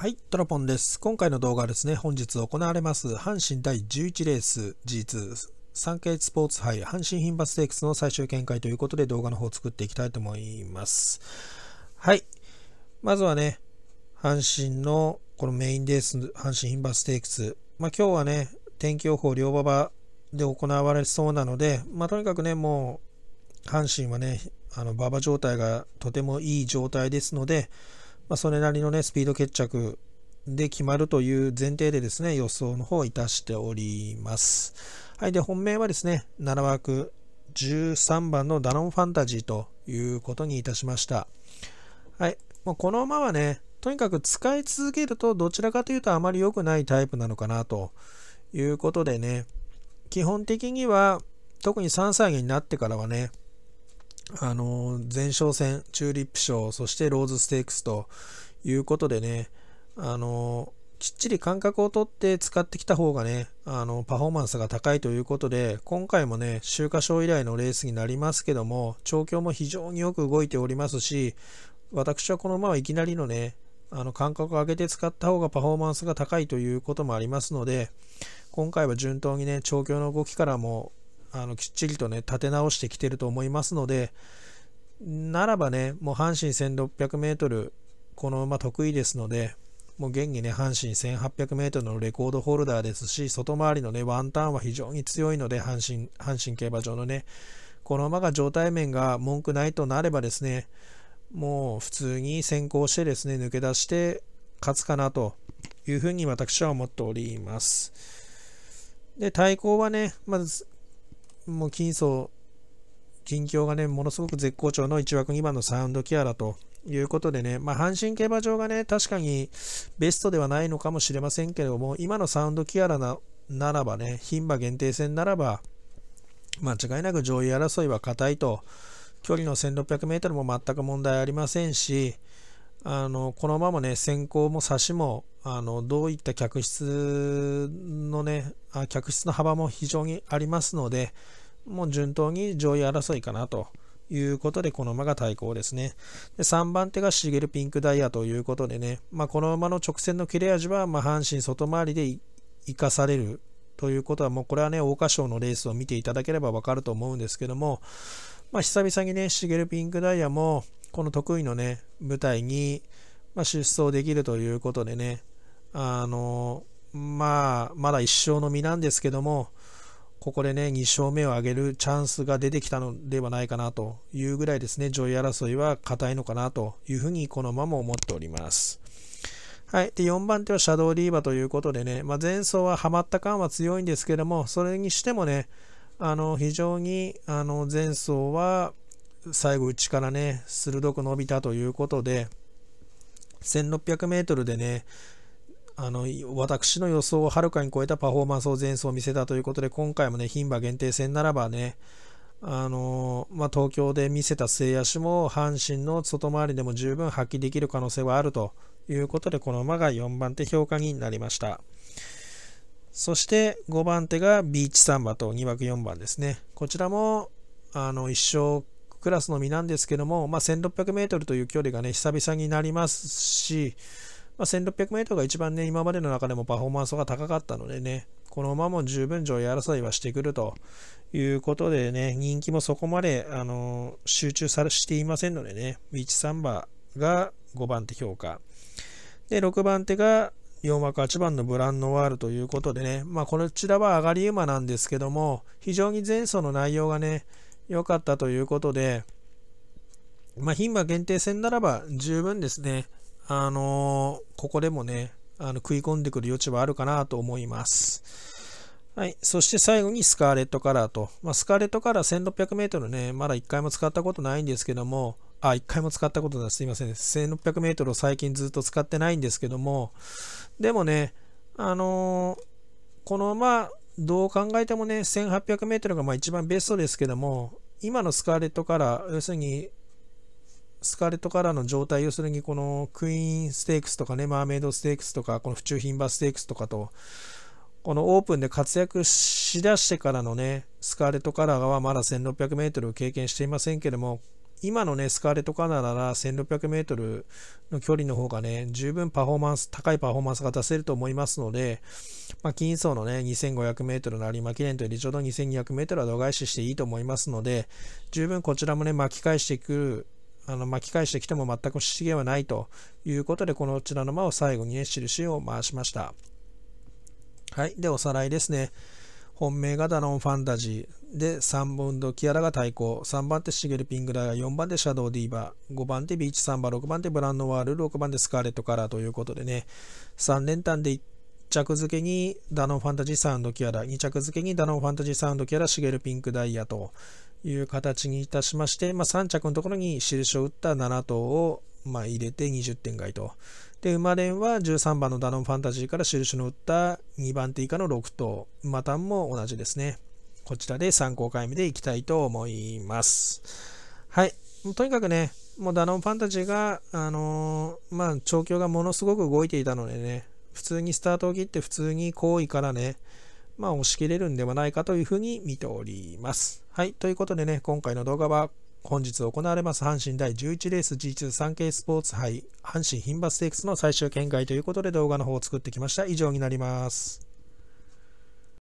はい、トラポンです。今回の動画はですね、本日行われます阪神第11レース G2 3経スポーツ杯阪神牝馬ステークスの最終見解ということで動画の方を作っていきたいと思います。はい、まずはね、阪神のこのメインレース、阪神牝馬ステークス。まあ今日はね、天気予報両馬場で行われそうなので、まあとにかくね、もう阪神はね、あの馬場状態がとてもいい状態ですので、まあ、それなりのね、スピード決着で決まるという前提でですね、予想の方をいたしております。はい。で、本命はですね、7枠13番のダノンファンタジーということにいたしました。はい。もうこの馬はね、とにかく使い続けるとどちらかというとあまり良くないタイプなのかなということでね、基本的には特に3歳になってからはね、あの前哨戦、チューリップ賞、そしてローズステークスということでね、あのきっちり間隔を取って使ってきた方がね、あのパフォーマンスが高いということで、今回もね、秋華賞以来のレースになりますけども、調教も非常によく動いておりますし、私はこのまはいきなりのね、あの間隔を上げて使った方がパフォーマンスが高いということもありますので、今回は順当にね、調教の動きからもあのきっちりとね立て直してきてると思いますのでならばねもう阪神 1600m この馬得意ですのでもう現にね阪神 1800m のレコードホルダーですし外回りのねワンターンは非常に強いので阪神阪神競馬場のねこの馬が状態面が文句ないとなればですねもう普通に先行してですね抜け出して勝つかなというふうに私は思っております。で対抗はね、まずもう金層、近況がね、ものすごく絶好調の1枠2番のサウンドキアラということでね、まあ、阪神競馬場がね、確かにベストではないのかもしれませんけれども、今のサウンドキアラなならばね、牝馬限定戦ならば、間違いなく上位争いは硬いと、距離の 1600m も全く問題ありませんし、あのこのままね先行も差しもあのどういった客室のね客室の幅も非常にありますのでもう順当に上位争いかなということでこの馬が対抗ですねで3番手がシゲルピンクダイヤということでね、まあ、この馬の直線の切れ味は、まあ、阪神外回りで生かされるということはもうこれはね桜花賞のレースを見ていただければ分かると思うんですけども、まあ、久々にねシゲルピンクダイヤもこの得意のね、舞台に、まあ、出走できるということでね、あの、まあ、まだ1勝の身なんですけども、ここでね、2勝目を挙げるチャンスが出てきたのではないかなというぐらいですね、上位争いは硬いのかなというふうにこのまま思っております。はい。で、4番手はシャドウリーバーということでね、まあ、前走はハマった感は強いんですけども、それにしてもね、あの、非常に、あの、前走は、最後内からね、鋭く伸びたということで、1600メートルでね、あの私の予想をはるかに超えたパフォーマンスを前走見せたということで、今回もね、牝馬限定戦ならばね、あのまあ、東京で見せた末脚も阪神の外回りでも十分発揮できる可能性はあるということで、この馬が4番手評価になりました。そして5番手がビーチサンバと2枠4番ですね。こちらもあの1勝クラスの実なんですけども、まあ、1600m という距離がね、久々になりますし、まあ、1600m が一番ね、今までの中でもパフォーマンスが高かったのでね、この馬も十分上位争いはしてくるということでね、人気もそこまで、あの集中さしていませんのでね、サン馬が5番手評価。で、6番手が4枠8番のブランノワールということでね、まあ、こちらは上がり馬なんですけども、非常に前走の内容がね、良かったということで、まあ、牝馬限定戦ならば十分ですね、あのー、ここでもね、あの食い込んでくる余地はあるかなと思います。はい、そして最後にスカーレットカラーと、まあ、スカーレットカラー 1600m ね、まだ1回も使ったことないんですけども、あ、1回も使ったことない、すいません、1600m を最近ずっと使ってないんですけども、でもね、あのー、このままどう考えてもね、1800m がまあ一番ベストですけども、今のスカーレットカラー、要するに、スカーレットカラーの状態、要するにこのクイーンステークスとかね、マーメイドステークスとか、この府中牝馬ステークスとかと、このオープンで活躍しだしてからのね、スカーレットカラーはまだ1600メートルを経験していませんけども、今のね、スカーレットカナダなら1600メートルの距離の方がね、十分パフォーマンス、高いパフォーマンスが出せると思いますので、まあ、金層のね、2500メートルの有馬記念とよりちょうど2200メートルは度外視していいと思いますので、十分こちらもね、巻き返していく、あの巻き返してきても全く資源はないということで、こちらの間を最後にね、印を回しました。はい。で、おさらいですね。本命がダノンファンタジー。で、3本ドキアラが対抗。3番手シゲルピングラア4番手シャドウディーバー。5番手ビーチサンバ。6番手ブランドワール。6番手スカーレットカラーということでね。3連単で1着付けにダノンファンタジーサウンドキアラ。2着付けにダノンファンタジーサウンドキアラ。シゲルピンクダイヤという形にいたしまして、まあ、3着のところに印を打った7頭をまあ、入れて20点外と。で、馬連は13番のダノンファンタジーから印の打った2番手以下の6頭、馬単も同じですね。こちらで参考回目でいきたいと思います。はい。とにかくね、もうダノンファンタジーが、あのー、まあ、調教がものすごく動いていたのでね、普通にスタートを切って普通に好位からね、まあ、押し切れるんではないかというふうに見ております。はい。ということでね、今回の動画は本日行われます阪神第11レース G23 k スポーツ杯阪神牝馬ステークスの最終見解ということで動画の方を作ってきました以上になります